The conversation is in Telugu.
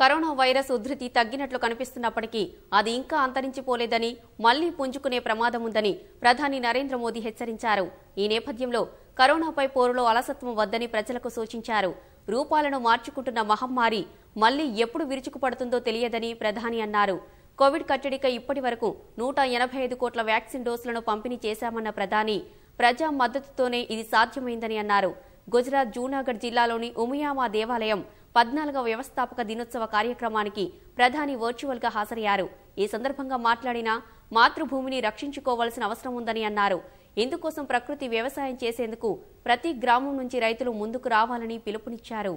కరోనా వైరస్ ఉధృతి తగ్గినట్లు కనిపిస్తున్నప్పటికీ అది ఇంకా అంతరించిపోలేదని మళ్లీ పుంజుకునే ప్రమాదం ఉందని ప్రధాని నరేంద్ర మోదీ హెచ్చరించారు ఈ నేపథ్యంలో కరోనాపై పోరులో అలసత్వం వద్దని ప్రజలకు సూచించారు రూపాలను మార్చుకుంటున్న మహమ్మారి మళ్లీ ఎప్పుడు విరుచుకుపడుతుందో తెలియదని ప్రధాని అన్నారు కోవిడ్ కట్టడికై ఇప్పటి వరకు నూట ఎనభై ఐదు కోట్ల వ్యాక్సిన్ డోసులను పంపిణీ చేశామన్న ప్రధాని ప్రజా మద్దతుతోనే ఇది సాధ్యమైందని అన్నారు గుజరాత్ జూనాగఢ్ జిల్లాలోని ఉమియామా దేవాలయం పద్నాలుగవ వ్యవస్థాపక దినోత్సవ కార్యక్రమానికి ప్రధాని వర్చువల్గా హాజరయ్యారు ఈ సందర్భంగా మాట్లాడిన మాతృభూమిని రక్షించుకోవాల్సిన అవసరం ఉందని అన్నారు ఇందుకోసం ప్రకృతి వ్యవసాయం చేసేందుకు ప్రతి గ్రామం నుంచి రైతులు ముందుకు రావాలని పిలుపునిచ్చారు